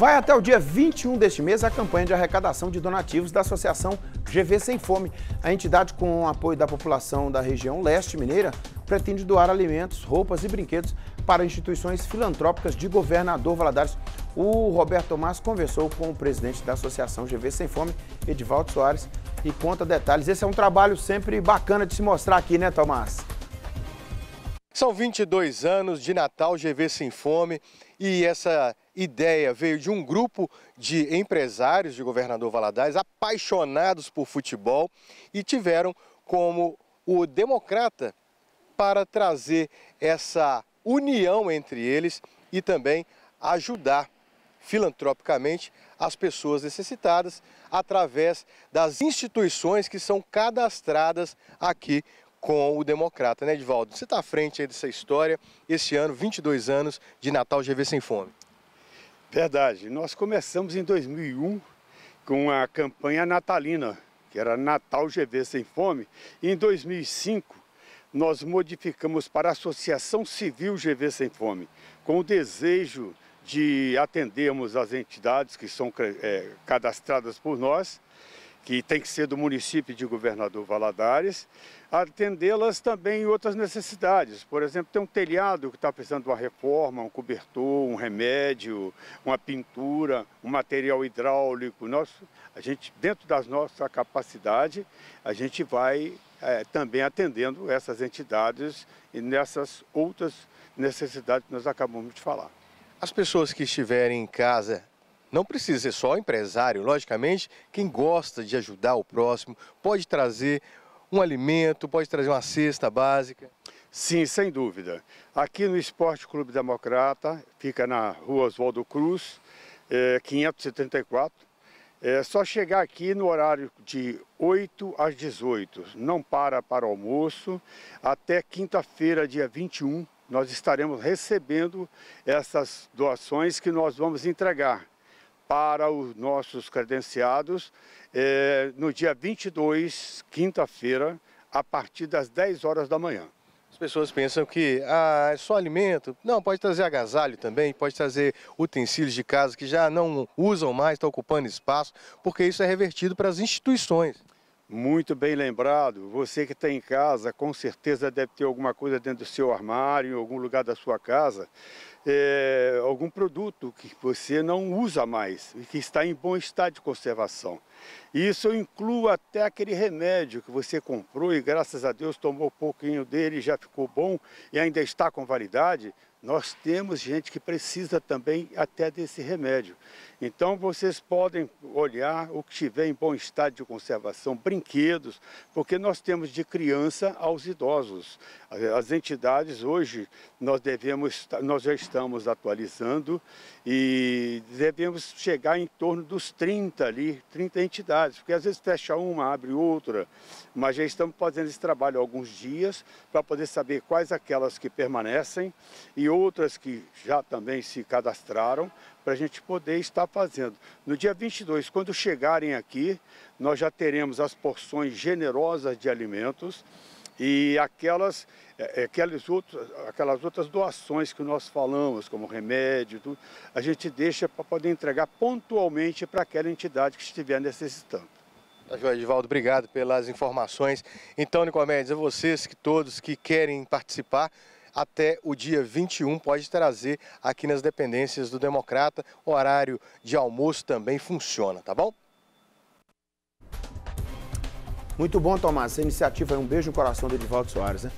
Vai até o dia 21 deste mês a campanha de arrecadação de donativos da Associação GV Sem Fome. A entidade, com o apoio da população da região leste mineira, pretende doar alimentos, roupas e brinquedos para instituições filantrópicas de governador Valadares. O Roberto Tomás conversou com o presidente da Associação GV Sem Fome, Edivaldo Soares, e conta detalhes. Esse é um trabalho sempre bacana de se mostrar aqui, né, Tomás? São 22 anos de Natal GV Sem Fome e essa ideia veio de um grupo de empresários de Governador Valadares apaixonados por futebol e tiveram como o democrata para trazer essa união entre eles e também ajudar filantropicamente as pessoas necessitadas através das instituições que são cadastradas aqui com o Democrata, né, Edvaldo? Você está à frente dessa história, esse ano, 22 anos de Natal GV Sem Fome. Verdade. Nós começamos em 2001 com a campanha natalina, que era Natal GV Sem Fome, e em 2005 nós modificamos para Associação Civil GV Sem Fome, com o desejo de atendermos as entidades que são é, cadastradas por nós que tem que ser do município de Governador Valadares, atendê-las também em outras necessidades. Por exemplo, tem um telhado que está precisando de uma reforma, um cobertor, um remédio, uma pintura, um material hidráulico. Nós, a gente, dentro da nossa capacidade, a gente vai é, também atendendo essas entidades e nessas outras necessidades que nós acabamos de falar. As pessoas que estiverem em casa não precisa ser só empresário, logicamente, quem gosta de ajudar o próximo pode trazer um alimento, pode trazer uma cesta básica. Sim, sem dúvida. Aqui no Esporte Clube Democrata, fica na rua Oswaldo Cruz, é, eh, 574. É só chegar aqui no horário de 8 às 18. Não para para o almoço. Até quinta-feira, dia 21, nós estaremos recebendo essas doações que nós vamos entregar para os nossos credenciados eh, no dia 22, quinta-feira, a partir das 10 horas da manhã. As pessoas pensam que ah, é só alimento. Não, pode trazer agasalho também, pode trazer utensílios de casa que já não usam mais, estão tá ocupando espaço, porque isso é revertido para as instituições. Muito bem lembrado. Você que está em casa, com certeza deve ter alguma coisa dentro do seu armário, em algum lugar da sua casa, é, algum produto que você não usa mais e que está em bom estado de conservação. Isso inclui até aquele remédio que você comprou e, graças a Deus, tomou um pouquinho dele, já ficou bom e ainda está com validade nós temos gente que precisa também até desse remédio. Então vocês podem olhar o que tiver em bom estado de conservação, brinquedos, porque nós temos de criança aos idosos. As entidades hoje nós devemos nós já estamos atualizando e devemos chegar em torno dos 30 ali, 30 entidades, porque às vezes fecha uma, abre outra, mas já estamos fazendo esse trabalho há alguns dias para poder saber quais aquelas que permanecem e outras que já também se cadastraram, para a gente poder estar fazendo. No dia 22, quando chegarem aqui, nós já teremos as porções generosas de alimentos e aquelas, é, é, aquelas, outras, aquelas outras doações que nós falamos, como remédio, tudo, a gente deixa para poder entregar pontualmente para aquela entidade que estiver necessitando. Tá Edivaldo, obrigado pelas informações. Então, Nicomédias, a vocês que todos que querem participar, até o dia 21 pode trazer aqui nas dependências do Democrata. O horário de almoço também funciona, tá bom? Muito bom, Tomás. Essa iniciativa é um beijo no coração do Edivaldo Soares, né?